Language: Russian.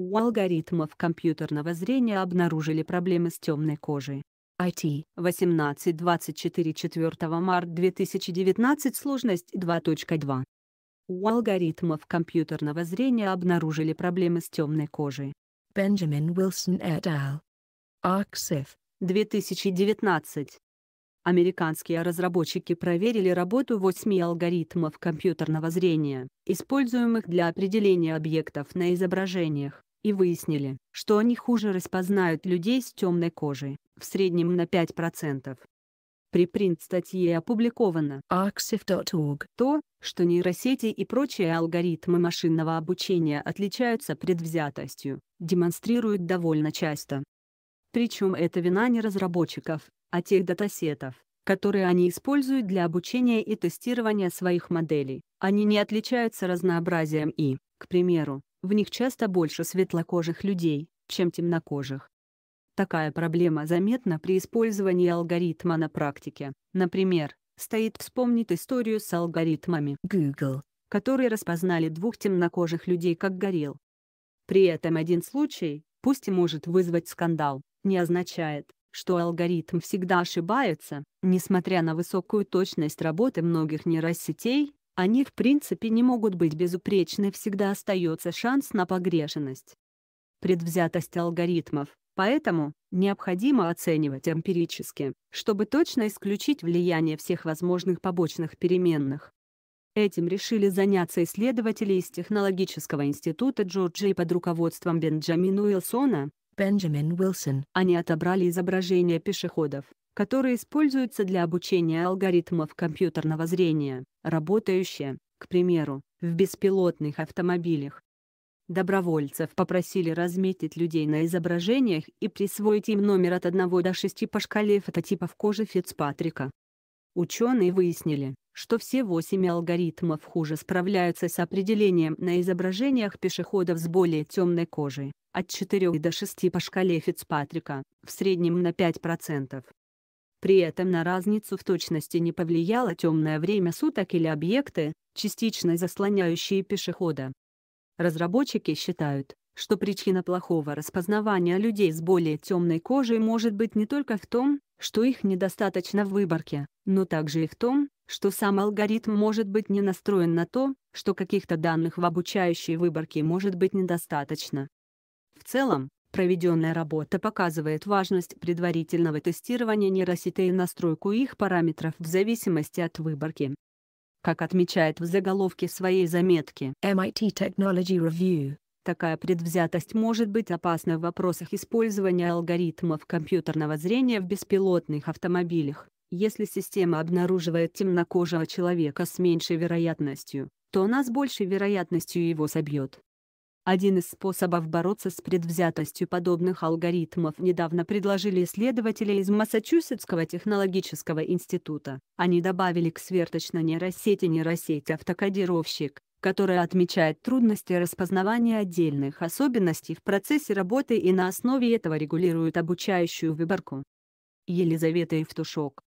У алгоритмов компьютерного зрения обнаружили проблемы с темной кожей. IT 1824 4 марта 2019 сложность 2.2. У алгоритмов компьютерного зрения обнаружили проблемы с темной кожей. Бенджамин Уилсон et al. Arxiv 2019. Американские разработчики проверили работу 8 алгоритмов компьютерного зрения, используемых для определения объектов на изображениях и выяснили, что они хуже распознают людей с темной кожей, в среднем на 5%. Припринт статьи опубликовано arxiv.org. То, что нейросети и прочие алгоритмы машинного обучения отличаются предвзятостью, демонстрируют довольно часто. Причем это вина не разработчиков, а тех датасетов, которые они используют для обучения и тестирования своих моделей. Они не отличаются разнообразием и, к примеру, в них часто больше светлокожих людей, чем темнокожих. Такая проблема заметна при использовании алгоритма на практике. Например, стоит вспомнить историю с алгоритмами Google, которые распознали двух темнокожих людей как горил. При этом один случай, пусть и может вызвать скандал, не означает, что алгоритм всегда ошибается, несмотря на высокую точность работы многих нейросетей, они в принципе не могут быть безупречны, всегда остается шанс на погрешенность. Предвзятость алгоритмов, поэтому, необходимо оценивать эмпирически, чтобы точно исключить влияние всех возможных побочных переменных. Этим решили заняться исследователи из Технологического института Джорджии под руководством Бенджамина Уилсона, Бенджамин Уилсон. Они отобрали изображения пешеходов, которые используются для обучения алгоритмов компьютерного зрения, работающие, к примеру, в беспилотных автомобилях. Добровольцев попросили разметить людей на изображениях и присвоить им номер от 1 до 6 по шкале фототипов кожи Фицпатрика. Ученые выяснили, что все восемь алгоритмов хуже справляются с определением на изображениях пешеходов с более темной кожей, от 4 до 6 по шкале Фицпатрика, в среднем на 5%. При этом на разницу в точности не повлияло темное время суток или объекты, частично заслоняющие пешехода. Разработчики считают, что причина плохого распознавания людей с более темной кожей может быть не только в том, что их недостаточно в выборке, но также и в том, что сам алгоритм может быть не настроен на то, что каких-то данных в обучающей выборке может быть недостаточно. В целом, Проведенная работа показывает важность предварительного тестирования нейросетей и настройку их параметров в зависимости от выборки. Как отмечает в заголовке своей заметки MIT Technology Review, такая предвзятость может быть опасна в вопросах использования алгоритмов компьютерного зрения в беспилотных автомобилях. Если система обнаруживает темнокожего человека с меньшей вероятностью, то она с большей вероятностью его собьет. Один из способов бороться с предвзятостью подобных алгоритмов недавно предложили исследователи из Массачусетского технологического института. Они добавили к сверточной нейросети нейросеть автокодировщик, которая отмечает трудности распознавания отдельных особенностей в процессе работы и на основе этого регулирует обучающую выборку. Елизавета Евтушок,